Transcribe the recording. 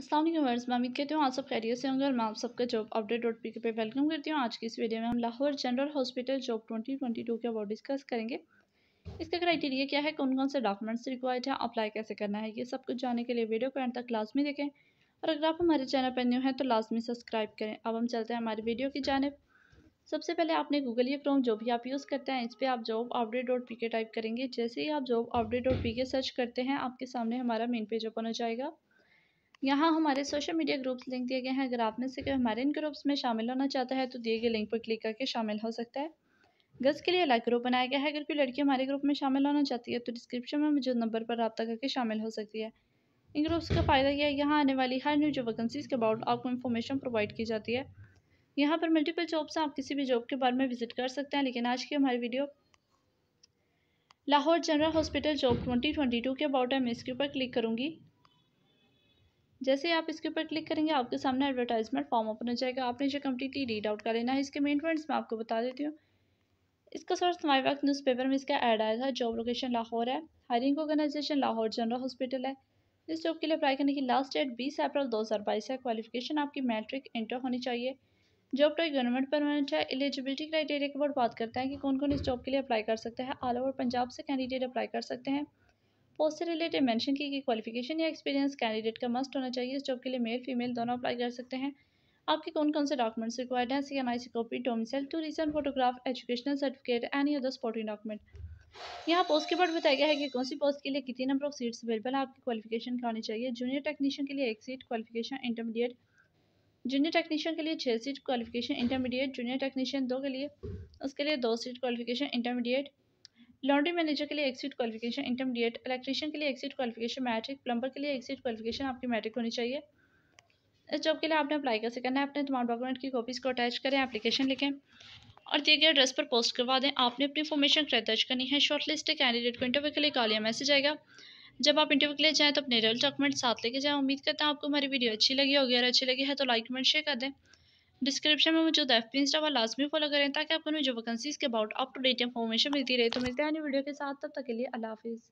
Aslam verse मैं हूँ आप सब खैरियत से होंगे और मैं आप सबका जॉब अपडेट डॉट पी के पे वेलकम करती हूँ आज की इस वीडियो में हम लाहौर जनरल हॉस्पिटल जॉब 2022 के अबाउट डिस्कस करेंगे इसका क्राइटेरिया क्या है कौन कौन से डॉक्यूमेंट्स रिक्वायर्ड है अप्लाई कैसे करना है ये सब कुछ जानने के लिए वीडियो को एंड तक लाजमी देखें और अगर आप हमारे चैनल पर न्यू हैं तो लाजमी सब्सक्राइब करें अब हम चलते हैं हमारी वीडियो की जानब सबसे पहले आपने गूगल या क्रोम जो भी आप यूज़ करते हैं इस पर आप job update dot P K type करेंगे जैसे ही आप job update dot P K search करते हैं आपके सामने हमारा मेन पेज ओपन हो जाएगा यहाँ हमारे सोशल मीडिया ग्रुप्स लिंक दिए गए हैं अगर आप में से कोई हमारे इन ग्रुप्स में शामिल होना चाहता है तो दिए गए लिंक पर क्लिक करके शामिल हो सकता है गर्ल्स के लिए अलग ग्रुप बनाया गया है अगर कोई लड़की हमारे ग्रुप में शामिल होना चाहती है तो डिस्क्रिप्शन में मौजूद नंबर पर रबा करके शामिल हो सकती है इन ग्रुप्स का फ़ायदा यह है यहाँ आने वाली हर न्यू जो वैकेंसीज़ के अबाउट आपको इन्फॉर्मेशन प्रोवाइड की जाती है यहाँ पर मल्टीपल जॉब्स आप किसी भी जॉब के बारे में विजिट कर सकते हैं लेकिन आज की हमारी video Lahore general hospital job 2022 के अबाउट है मैं इसके ऊपर क्लिक करूँगी जैसे आप इसके ऊपर क्लिक करेंगे आपके सामने एडवर्टाइजमेंट फॉर्म ओपन हो जाएगा आपने इसे कम्प्लीटली रीड आउट कर लेना है इसके मेन पॉइंट्स मैं आपको बता देती हूँ इसका सोर्स हमारे वक्त न्यूज़पेपर में इसका ऐड आया था जॉब लोकेशन लाहौर है hiring organisation Lahore general hospital है इस जॉब के लिए अप्लाई करने की लास्ट डेट बीस अप्रैल दो हज़ार बाईस है क्वालिफिकेशन आपकी मैट्रिक इंटर होनी चाहिए जॉब टाइप गवर्नमेंट परमानेंट है एलिजिबिलिटी क्राइटेरिया के ऊपर बात करते हैं कि कौन कौन इस जॉब के लिए अप्लाई कर सकता है ऑल ओवर पंजाब से कैंडिडेट अप्लाई कर सकते हैं पोस्ट से रिलेटेड मेंशन की गई क्वालिफिकेशन या एक्सपीरियंस कैंडिडेट का मस्ट होना चाहिए इस जॉब के लिए मेल फीमेल दोनों अप्लाई कर सकते हैं आपके कौन कौन से डॉक्यूमेंट्स रिक्वायर्ड हैं C N I C copy domicile two recent photograph educational certificate any other supporting document यहाँ पोस्ट के बाद बताया गया है कि कौन सी पोस्ट के लिए कितनी नंबर ऑफ सीट्स अवेलेबल है आपकी क्वालिफिकेशन क्या होनी चाहिए जूनियर टेक्नीशियन के लिए एक seat qualification intermediate junior technician के लिए छः seat qualification intermediate junior technician दो के लिए उसके लिए दो seat qualification intermediate laundry manager के लिए एक्सिट क्वालिफिकेशन इंटरमीडिएट इलेक्ट्रीशियन के लिए एक्सिट क्वालिफिकेशन मैट्रिक प्लम्बर के लिए एक्सिट क्वालिफिकेशन आपकी मैट्रिक होनी चाहिए इस जॉब के लिए आपने अप्लाई कैसे करना है अपने तमाम डॉक्यूमेंट की कॉपीज़ को अटैच करें एप्लीकेशन लिखें और दिए गए एड्रेस पर पोस्ट करवा दें आपने अपनी इन्फॉर्मेशन दर्ज करनी है शॉर्ट लिस्ट कैंडिडेट को इंटरव्यू के लिए कॉल या मैसेज आएगा जब आप इंटरव्यू के लिए जाएँ तो अपने रियल डॉक्यूमेंट साथ लेके जाएँ उम्मीद करता हूँ आपको हमारी वीडियो अच्छी लगी होगी अगर अच्छी लगी है तो लाइक कमेंट शेयर कर दें डिस्क्रिप्शन में मौजूद एफ पी इंस्टा लाजमी फॉलो करें ताकि आपको जो वैकेंसीज के about up to date information मिलती रहे तो मिलते हैं वीडियो के साथ तब तक के लिए अला हाफिज़